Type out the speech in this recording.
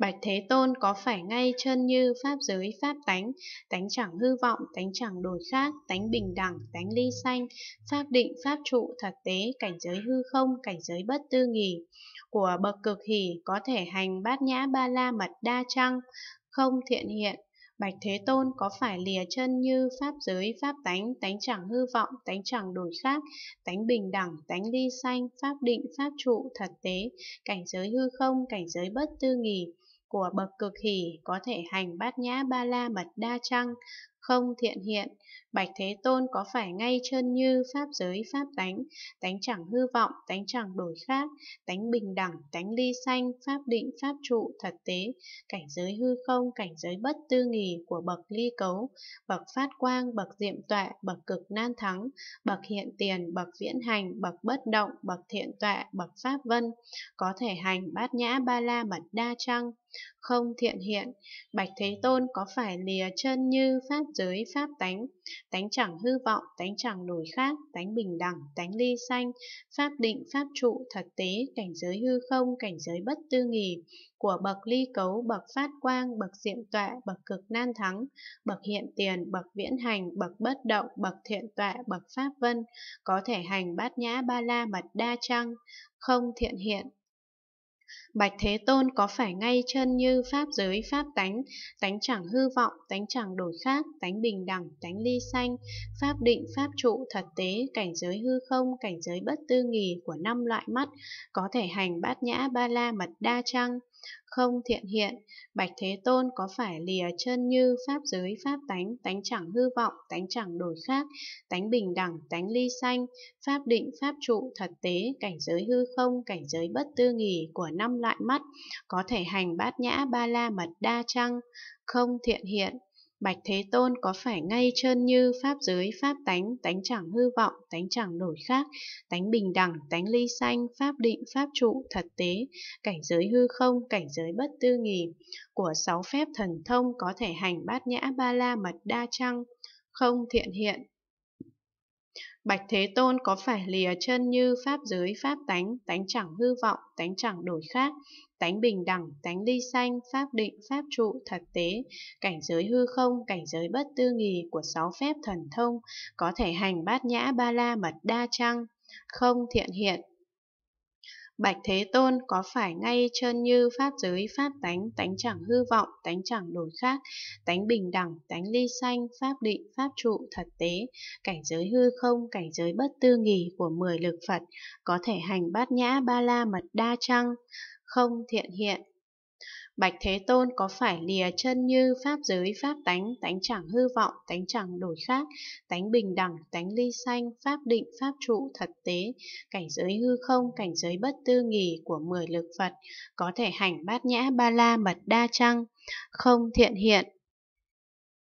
Bạch Thế Tôn có phải ngay chân như pháp giới pháp tánh, tánh chẳng hư vọng, tánh chẳng đổi khác, tánh bình đẳng, tánh ly sanh, pháp định, pháp trụ, thật tế, cảnh giới hư không, cảnh giới bất tư nghỉ. Của bậc cực hỷ có thể hành bát nhã ba la mật đa trăng, không thiện hiện, Bạch Thế Tôn có phải lìa chân như pháp giới, pháp tánh, tánh chẳng hư vọng, tánh chẳng đổi khác, tánh bình đẳng, tánh ly sanh, pháp định, pháp trụ, thật tế, cảnh giới hư không, cảnh giới bất tư nghỉ, của bậc cực hỷ có thể hành bát nhã ba la mật đa trăng không thiện hiện. Bạch Thế Tôn có phải ngay chân như pháp giới pháp tánh, tánh chẳng hư vọng, tánh chẳng đổi khác, tánh bình đẳng, tánh ly sanh, pháp định, pháp trụ, thật tế, cảnh giới hư không, cảnh giới bất tư nghì của bậc ly cấu, bậc phát quang, bậc diệm tọa, bậc cực nan thắng, bậc hiện tiền, bậc viễn hành, bậc bất động, bậc thiện tọa, bậc pháp vân, có thể hành bát nhã ba la mật đa trăng, không thiện hiện. Bạch Thế Tôn có phải lìa chân như pháp giới pháp tánh, tánh chẳng hư vọng, tánh chẳng đổi khác, tánh bình đẳng, tánh ly sanh, pháp định, pháp trụ, thật tế, cảnh giới hư không, cảnh giới bất tư nghì, của bậc ly cấu, bậc phát quang, bậc diệm tọa, bậc cực nan thắng, bậc hiện tiền, bậc viễn hành, bậc bất động, bậc thiện tọa, bậc pháp vân, có thể hành bát nhã ba la mật đa trăng, không thiện hiện, Bạch Thế Tôn có phải ngay chân như pháp giới pháp tánh, tánh chẳng hư vọng, tánh chẳng đổi khác, tánh bình đẳng, tánh ly sanh, pháp định, pháp trụ, thật tế, cảnh giới hư không, cảnh giới bất tư nghì của năm loại mắt, có thể hành bát nhã ba la mật đa chăng? Không thiện hiện, Bạch Thế Tôn có phải lìa chân như pháp giới pháp tánh, tánh chẳng hư vọng, tánh chẳng đổi khác, tánh bình đẳng, tánh ly sanh, pháp định, pháp trụ, thật tế, cảnh giới hư không, cảnh giới bất tư nghỉ của năm loại mắt, có thể hành bát nhã ba la mật đa trăng, không thiện hiện Bạch Thế Tôn có phải ngay chân như pháp giới, pháp tánh, tánh chẳng hư vọng, tánh chẳng đổi khác, tánh bình đẳng, tánh ly sanh, pháp định, pháp trụ, thật tế, cảnh giới hư không, cảnh giới bất tư nghì, của sáu phép thần thông có thể hành bát nhã ba la mật đa trăng, không thiện hiện, Bạch Thế Tôn có phải lìa chân như pháp giới pháp tánh, tánh chẳng hư vọng, tánh chẳng đổi khác, tánh bình đẳng, tánh ly sanh, pháp định, pháp trụ, thật tế, cảnh giới hư không, cảnh giới bất tư nghì của sáu phép thần thông, có thể hành bát nhã ba la mật đa trăng, không thiện hiện, Bạch Thế Tôn có phải ngay chân như pháp giới pháp tánh, tánh chẳng hư vọng, tánh chẳng đổi khác, tánh bình đẳng, tánh ly sanh, pháp định, pháp trụ, thật tế, cảnh giới hư không, cảnh giới bất tư nghỉ của mười lực Phật, có thể hành bát nhã ba la mật đa trăng, không thiện hiện, Bạch Thế Tôn có phải lìa chân như pháp giới pháp tánh, tánh chẳng hư vọng, tánh chẳng đổi khác, tánh bình đẳng, tánh ly sanh, pháp định, pháp trụ, thật tế, cảnh giới hư không, cảnh giới bất tư nghỉ của mười lực Phật, có thể hành bát nhã ba la mật đa chăng? Không thiện hiện,